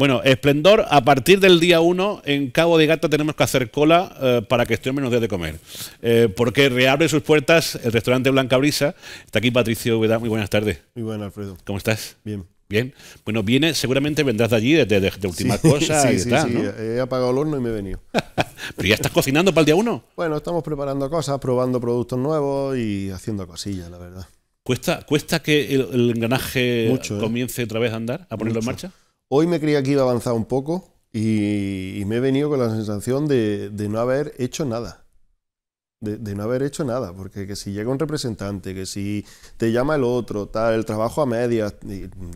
Bueno, esplendor, a partir del día 1 en Cabo de Gata tenemos que hacer cola eh, para que hombre menos días de comer, eh, porque reabre sus puertas el restaurante Blanca Brisa. Está aquí Patricio Veda, muy buenas tardes. Muy buenas, Alfredo. ¿Cómo estás? Bien. Bien. Bueno, viene, seguramente vendrás de allí, de, última cosa. sí, Sí, sí, He apagado el horno y me he venido. ¿Pero ya estás cocinando para el día 1? Bueno, estamos preparando cosas, probando productos nuevos y haciendo cosillas, la verdad. ¿Cuesta, cuesta que el, engranaje ¿eh? comience otra vez a andar, a ponerlo en marcha? Hoy me creía que iba a avanzar un poco y, me he venido con la sensación de, no haber hecho nada. De, no haber hecho nada, porque que si llega un representante, que si te llama el otro, tal, el trabajo a medias,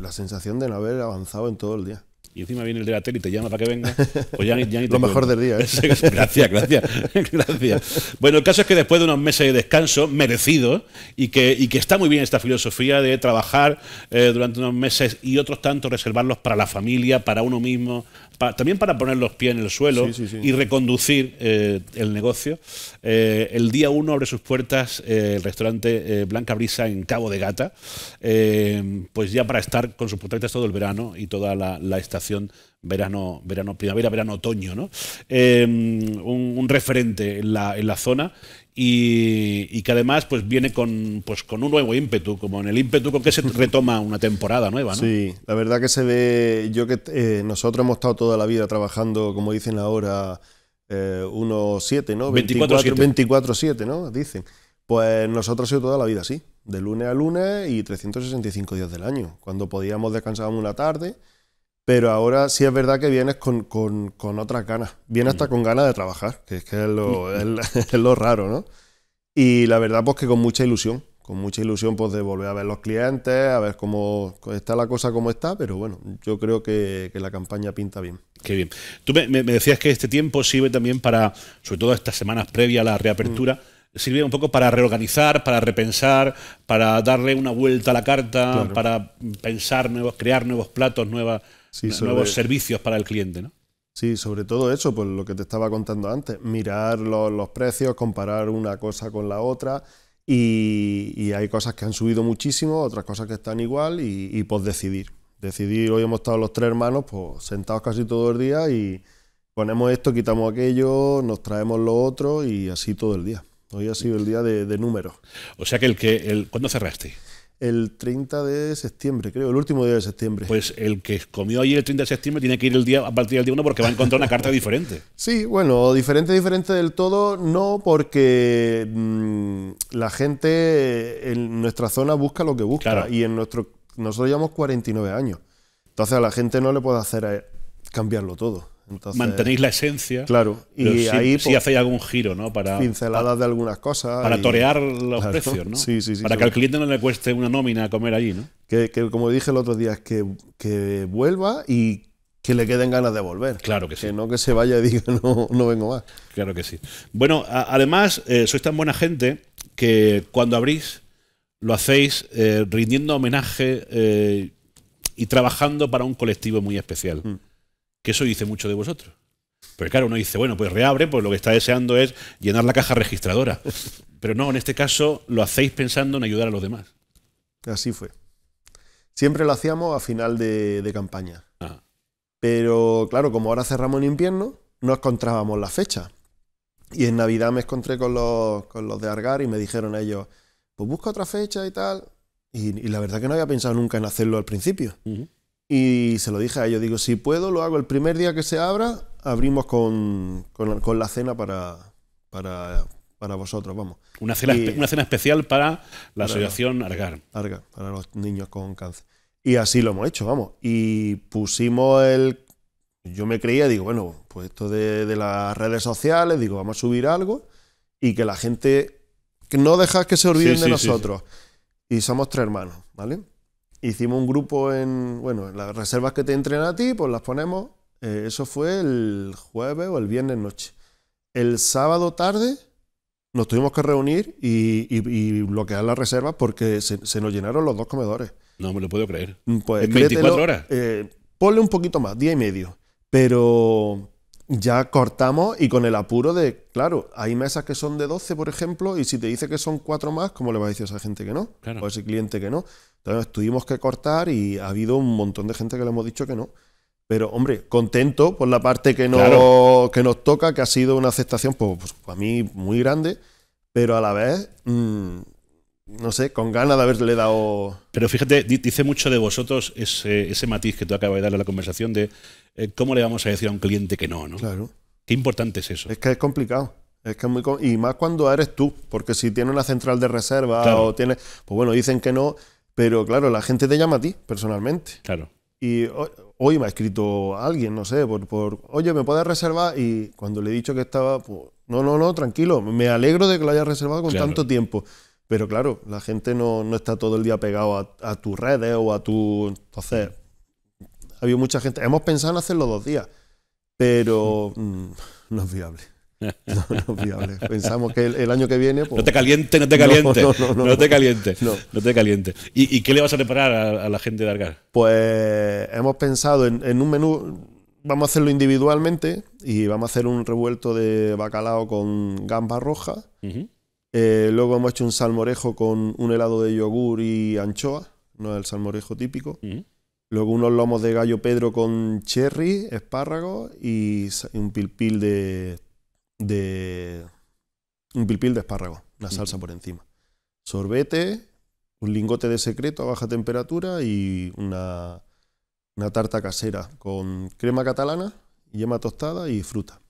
la sensación de no haber avanzado en todo el día y encima viene el de la tele y te llama para que venga, pues Lo mejor del día, ¿eh? gracias, gracias, gracias. Bueno, el caso es que después de unos meses de descanso, merecido, y que, que está muy bien esta filosofía de trabajar eh, durante unos meses y otros tantos reservarlos para la familia, para uno mismo, también para poner los pies en el suelo y reconducir eh, el negocio. el día uno abre sus puertas el restaurante Blanca Brisa en Cabo de Gata, pues ya para estar con sus puertas todo el verano y toda la estación verano, verano, primavera, verano, otoño, ¿no? Em, un, referente en la, en la zona y, que además pues viene con, pues, con un nuevo ímpetu, como en el ímpetu con que se retoma una temporada nueva. ¿no? Sí, la verdad que se ve, yo que eh, nosotros hemos estado toda la vida trabajando, como dicen ahora, eh, ¿no? 24-7, ¿no? Dicen. Pues nosotros ha sido toda la vida así, de lunes a lunes y 365 días del año. Cuando podíamos descansar una tarde, pero ahora sí es verdad que vienes con, con, con otras ganas. Vienes hasta mm. con ganas de trabajar, que es que es lo, raro, ¿no? Y la verdad, pues que con mucha ilusión. Con mucha ilusión, pues de volver a ver los clientes, a ver cómo está la cosa, cómo está. Pero bueno, yo creo que, la campaña pinta bien. Qué bien. Tú me, decías que este tiempo sirve también para, sobre todo estas semanas previas a la reapertura. Mm. sirve un poco para reorganizar, para repensar, para darle una vuelta a la carta, para pensar nuevos, crear nuevos platos, nuevas, sí, nuevos servicios para el cliente, ¿no? Sí, sobre todo eso, pues lo que te estaba contando antes, mirar los, precios, comparar una cosa con la otra y, hay cosas que han subido muchísimo, otras cosas que están igual y, pues decidir. Decidir, hoy hemos estado los tres hermanos pues sentados casi todo el día y ponemos esto, quitamos aquello, nos traemos lo otro y así todo el día. Hoy ha sido el día de, números. O sea que el que ¿cuándo cerraste? el 30 de septiembre, creo, el último día de septiembre. Pues el que comió ayer el 30 de septiembre tiene que ir el día, a partir del día 1 porque va a encontrar una carta diferente. Sí, bueno, diferente, diferente del todo, no, porque mm, la gente en nuestra zona busca lo que busca. Y en nuestro. Nosotros llevamos 49 años. Entonces a la gente no le puede hacer eh, cambiarlo todo. Mantenéis la esencia. Claro. Y ahí pues, hacéis algún giro, ¿no? Para, pinceladas de algunas cosas. Para torear los precios, ¿no? Para que al cliente no le cueste una nómina comer allí, ¿no? Que, como dije el otro día, que, que vuelva y que le queden ganas de volver. Claro que sí. no que se vaya y diga, no, no vengo más. Claro que sí. Bueno, además, eh, sois tan buena gente que cuando abrís, lo hacéis eh, rindiendo homenaje eh, y trabajando para un colectivo muy especial. Mm que eso dice mucho de vosotros. Porque claro, uno dice, bueno, pues reabre, pues lo que está deseando es llenar la caja registradora. Pero no, en este caso lo hacéis pensando en ayudar a los demás. Así fue. Siempre lo hacíamos a final de, campaña. Ah. Pero claro, como ahora cerramos en invierno, no encontrábamos la fecha. Y en Navidad me encontré con los, de Argar y me dijeron ellos, pues busca otra fecha y tal. Y, la verdad que no había pensado nunca en hacerlo al principio. Y se lo dije a ellos, digo, si puedo, lo hago el primer día que se abra, abrimos con, la cena para, para, vosotros, vamos. Una cena, una cena especial para la asociación Argar. Argar, para los niños con cáncer. Y así lo hemos hecho, vamos. Y pusimos el... Yo me creía, digo, bueno, pues esto de, las redes sociales, digo, vamos a subir algo y que la gente... Que no dejas que se olviden de nosotros. y somos tres hermanos, ¿vale? Hicimos un grupo en, bueno, las reservas que te entren a ti, pues las ponemos. Eh, eso fue el jueves o el viernes noche. El sábado tarde nos tuvimos que reunir y, bloquear las reservas porque se, nos llenaron los dos comedores. No me lo puedo creer. Mm, pues, en 24 horas. Eh, ponle un poquito más, día y medio. Pero ya cortamos y con el apuro de, claro, hay mesas que son de 12, por ejemplo, y si te dice que son cuatro más, ¿cómo le va a decir a esa gente que no? O a ese cliente que no. Entonces tuvimos que cortar y ha habido un montón de gente que le hemos dicho que no. Pero, hombre, contento por la parte que, no, que nos toca, que ha sido una aceptación, pues, pues, mí muy grande, pero a la vez, mm, no sé, con ganas de haberle dado... Pero fíjate, dice mucho de vosotros ese, ese matiz que tú acabas de dar a la conversación de eh, ¿cómo le vamos a decir a un cliente que no? ¿no? Claro. Qué importante es eso. Es que es complicado. Es que muy y más cuando eres tú, porque si tienes una central de reserva o tienes, pues bueno, dicen que no, pero claro, la gente te llama a ti personalmente. Claro. Y hoy, me ha escrito alguien, no sé, por, oye, ¿me puedes reservar? Y cuando le he dicho que estaba, pues, no, no, no, tranquilo, me alegro de que lo hayas reservado con tanto tiempo. Pero claro, la gente no, está todo el día pegado a, a tus redes o a tu... Entonces, ha habido mucha gente. Hemos pensado en hacerlo dos días, pero mm. Mm, no es viable. No, es viable. Pensamos que el, año que viene. Pues, no te caliente, no te caliente. No, te caliente. No, te caliente. ¿Y, qué le vas a preparar a, la gente de Argar? Pues hemos pensado en, un menú vamos a hacerlo individualmente y vamos a hacer un revuelto de bacalao con gamba roja. Eh, luego hemos hecho un salmorejo con un helado de yogur y anchoa, no es el salmorejo típico. Luego unos lomos de gallo pedro con cherry, espárragos y un pilpil de, de un pilpil de espárragos, una salsa por encima. Sorbete, un lingote de secreto a baja temperatura y una, tarta casera con crema catalana, yema tostada y fruta.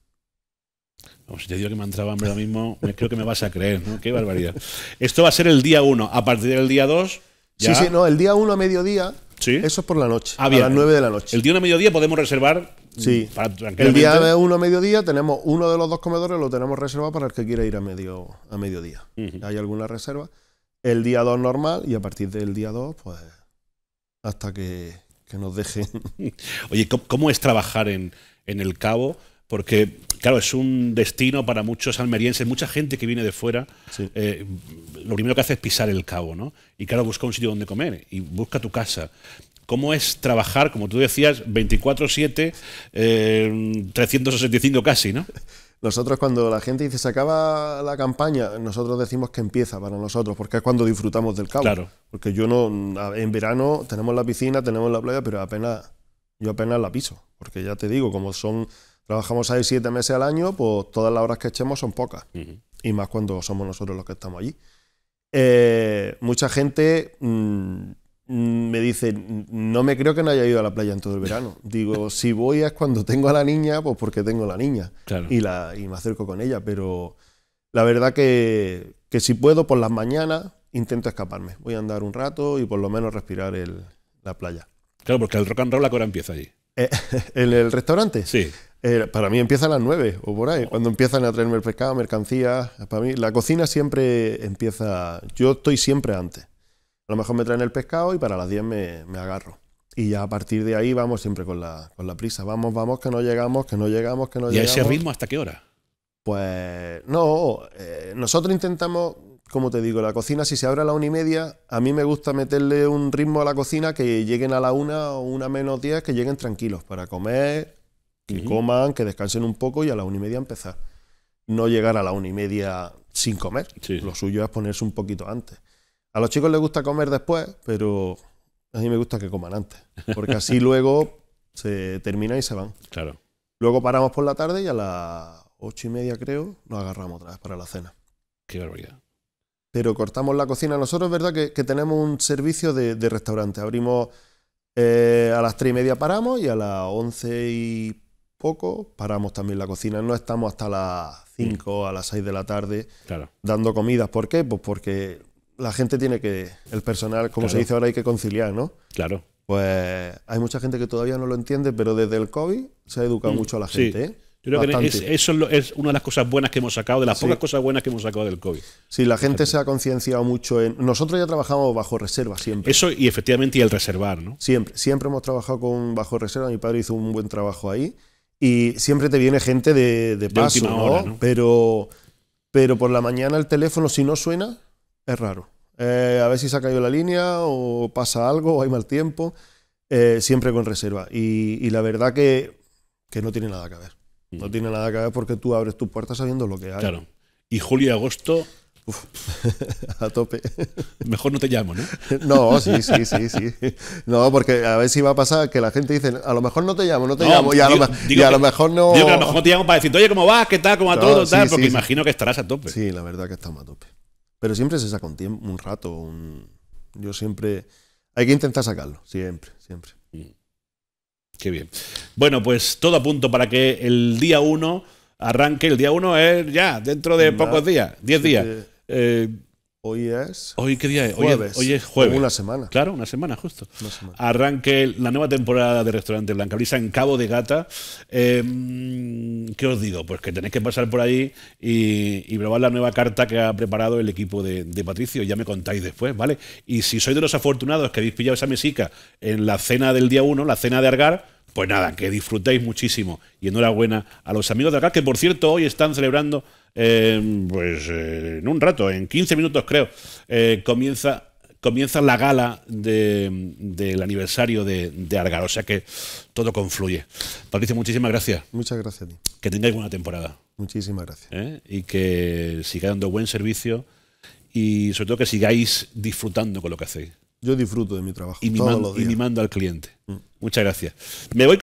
si te digo que me entraba hambre ahora mismo, creo que me vas a creer, ¿no? Qué barbaridad. Esto va a ser el día 1. A partir del día 2. Sí, sí, no, el día 1 a mediodía eso es por la noche. Ah, a las 9 de la noche. El día 1 a mediodía podemos reservar. Mm, sí. el día 1 a mediodía tenemos uno de los dos comedores, lo tenemos reservado para el que quiera ir a, medio, a mediodía. Hay alguna reserva. El día 2 normal y a partir del día 2, pues. Hasta que, nos dejen. Oye, ¿cómo, es trabajar en, en el Cabo? Porque claro, es un destino para muchos almerienses, mucha gente que viene de fuera, eh, lo primero que hace es pisar el cabo, ¿no? Y claro, busca un sitio donde comer y busca tu casa. ¿Cómo es trabajar, como tú decías, 24-7, 365 eh, casi, ¿no? Nosotros cuando la gente dice se acaba la campaña, nosotros decimos que empieza para nosotros, porque es cuando disfrutamos del cabo. Claro. Porque yo no, en verano tenemos la piscina, tenemos la playa, pero apenas, yo apenas la piso, porque ya te digo, como son trabajamos ahí siete meses al año, pues todas las horas que echemos son pocas. Y más cuando somos nosotros los que estamos allí. Eh, mucha gente mm, me dice, no me creo que no haya ido a la playa en todo el verano. Digo, si voy es cuando tengo a la niña, pues porque tengo a la niña. Y, la, me acerco con ella, pero la verdad que, que si puedo por las mañanas intento escaparme. Voy a andar un rato y por lo menos respirar el, la playa. Claro, porque el rock and roll hora empieza allí. Eh, ¿En el restaurante? Sí. Eh, para mí empieza a las 9 o por ahí, cuando empiezan a traerme el pescado, mercancías. Para mí, la cocina siempre empieza. Yo estoy siempre antes. A lo mejor me traen el pescado y para las 10 me, me agarro. Y ya a partir de ahí vamos siempre con la, con la prisa. Vamos, vamos, que no llegamos, que no llegamos, que no llegamos. ¿Y ese ritmo hasta qué hora? Pues no, eh, nosotros intentamos, como te digo, la cocina, si se abre a la una y media, a mí me gusta meterle un ritmo a la cocina que lleguen a la una o una menos diez, que lleguen tranquilos para comer, que coman, que descansen un poco y a la una y media empezar. No llegar a la una y media sin comer. Lo suyo es ponerse un poquito antes. A los chicos les gusta comer después, pero a mí me gusta que coman antes. Porque así luego se termina y se van. Claro. Luego paramos por la tarde y a las ocho y media, creo, nos agarramos otra vez para la cena. Qué barbaridad. Pero cortamos la cocina. Nosotros, ¿verdad? Que, tenemos un servicio de, restaurante. Abrimos eh, a las tres y media paramos y a las once y poco, paramos también la cocina. No estamos hasta las 5, a las 6 de la tarde dando comidas. ¿Por qué? Pues porque la gente tiene que, el personal, como se dice ahora, hay que conciliar, ¿no? Claro. Pues hay mucha gente que todavía no lo entiende, pero desde el COVID se ha educado mm, mucho a la gente. ¿eh? Yo creo que eso es una de las cosas buenas que hemos sacado, de las pocas cosas buenas que hemos sacado del COVID. Sí, la gente se ha concienciado mucho en. Nosotros ya trabajamos bajo reserva siempre. Eso y efectivamente y el reservar, ¿no? Siempre, siempre hemos trabajado con bajo reserva. Mi padre hizo un buen trabajo ahí y siempre te viene gente de, de paso, ¿no? Pero, pero por la mañana el teléfono, si no suena, es raro. Eh, a ver si se ha caído la línea o pasa algo o hay mal tiempo. Eh, siempre con reserva. Y, la verdad que, que, no tiene nada que ver. No mm. tiene nada que ver porque tú abres tus puertas sabiendo lo que hay. Claro. Y julio y agosto a tope. Mejor no te llamo, ¿no? No, sí, sí, sí, sí. No, porque a ver si va a pasar que la gente dice, a lo mejor no te llamo, no te llamo, y, a, lo, mejor no... Digo que a te llamo para decir oye, ¿cómo vas? ¿Qué tal? ¿Cómo va todo? Porque imagino que estarás a tope. Sí, la verdad que estamos a tope. Pero siempre se saca un tiempo, un rato, un... Yo siempre... Hay que intentar sacarlo, siempre, siempre. Mm. Qué bien. Bueno, pues todo a punto para que el día 1 arranque. El día 1 es ya, dentro de pocos días, 10 días. Eh, hoy es. ¿Hoy qué día es? Jueves. Hoy es, Una semana. Claro, una semana, justo. Arranque la nueva temporada de Restaurante Blanca Brisa en Cabo de Gata. Eh, ¿Qué os digo? Pues que tenéis que pasar por ahí y, probar la nueva carta que ha preparado el equipo de, de, Patricio. Ya me contáis después, ¿vale? Y si sois de los afortunados que habéis pillado esa mesica en la cena del día 1, la cena de Argar pues nada, que disfrutéis muchísimo y enhorabuena a los amigos de acá, que por cierto hoy están celebrando, eh, pues eh, en un rato, en 15 minutos creo, eh, comienza, comienza la gala del aniversario de, de, Argar, o sea que todo confluye. Patricio, muchísimas gracias. Muchas gracias. A ti. Que tengáis buena temporada. Muchísimas gracias. Y que sigáis dando buen servicio y sobre todo que sigáis disfrutando con lo que hacéis. Yo disfruto de mi trabajo. Y todos mando al cliente. Mm. Muchas gracias. Me voy